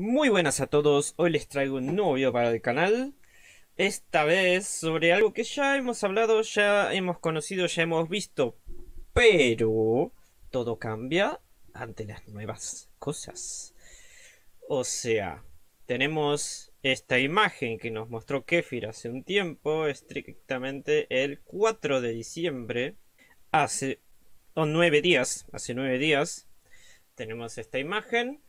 Muy buenas a todos, hoy les traigo un nuevo video para el canal Esta vez sobre algo que ya hemos hablado, ya hemos conocido, ya hemos visto Pero todo cambia ante las nuevas cosas O sea, tenemos esta imagen que nos mostró Kefir hace un tiempo Estrictamente el 4 de diciembre Hace o nueve días, hace nueve días tenemos esta imagen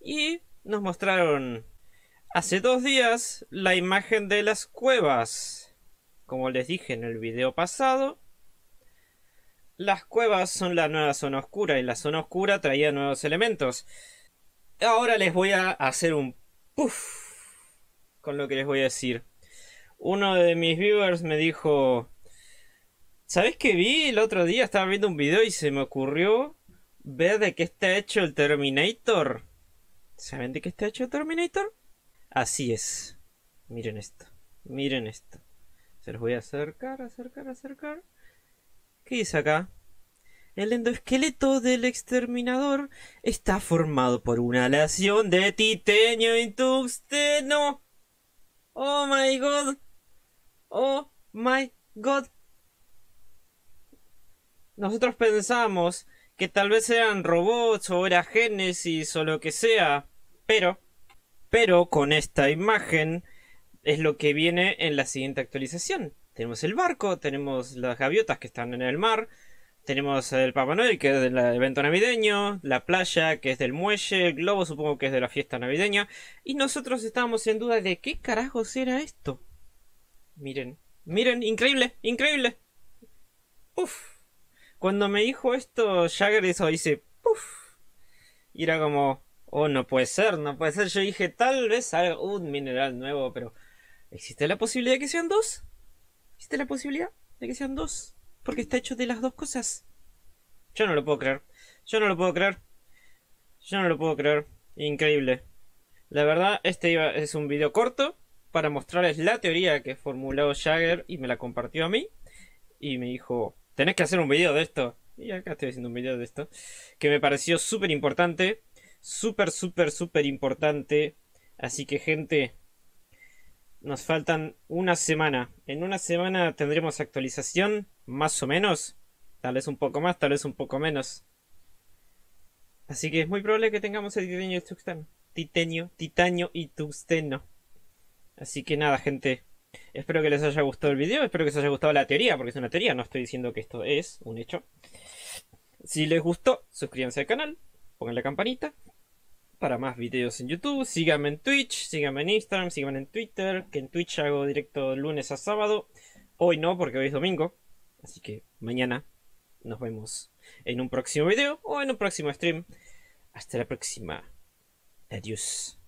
y nos mostraron hace dos días la imagen de las cuevas. Como les dije en el video pasado, las cuevas son la nueva zona oscura y la zona oscura traía nuevos elementos. Ahora les voy a hacer un puff con lo que les voy a decir. Uno de mis viewers me dijo, ¿sabes qué vi? El otro día estaba viendo un video y se me ocurrió ver de qué está hecho el Terminator. ¿Saben de qué está hecho Terminator? Así es. Miren esto. Miren esto. Se los voy a acercar, acercar, acercar. ¿Qué dice acá? El endoesqueleto del exterminador está formado por una aleación de titanio y tungsteno. Oh my god. Oh my god. Nosotros pensamos que tal vez eran robots o era Génesis o lo que sea, pero, pero con esta imagen es lo que viene en la siguiente actualización. Tenemos el barco, tenemos las gaviotas que están en el mar, tenemos el Papá Noel que es del evento navideño, la playa que es del muelle, el globo supongo que es de la fiesta navideña, y nosotros estábamos en duda de qué carajos era esto. Miren, miren, increíble, increíble. Uf. Cuando me dijo esto, Jagger eso dice, puff. Y era como, oh, no puede ser, no puede ser. Yo dije, tal vez salga un mineral nuevo, pero ¿existe la posibilidad de que sean dos? ¿Existe la posibilidad de que sean dos? Porque está hecho de las dos cosas. Yo no lo puedo creer. Yo no lo puedo creer. Yo no lo puedo creer. Increíble. La verdad, este es un video corto para mostrarles la teoría que formuló Jagger y me la compartió a mí. Y me dijo, tenés que hacer un video de esto. Y acá estoy haciendo un video de esto. Que me pareció súper importante. Súper, súper, súper importante. Así que gente, nos faltan una semana. En una semana tendremos actualización, más o menos. Tal vez un poco más, tal vez un poco menos. Así que es muy probable que tengamos el titanio y tungsteno. Titanio, titanio y tungsteno. Así que nada, gente. Espero que les haya gustado el video, espero que les haya gustado la teoría, porque es una teoría, no estoy diciendo que esto es un hecho. Si les gustó, suscríbanse al canal, pongan la campanita para más videos en YouTube, síganme en Twitch, síganme en Instagram, síganme en Twitter, que en Twitch hago directo lunes a sábado. Hoy no, porque hoy es domingo, así que mañana nos vemos en un próximo video o en un próximo stream. Hasta la próxima. Adiós.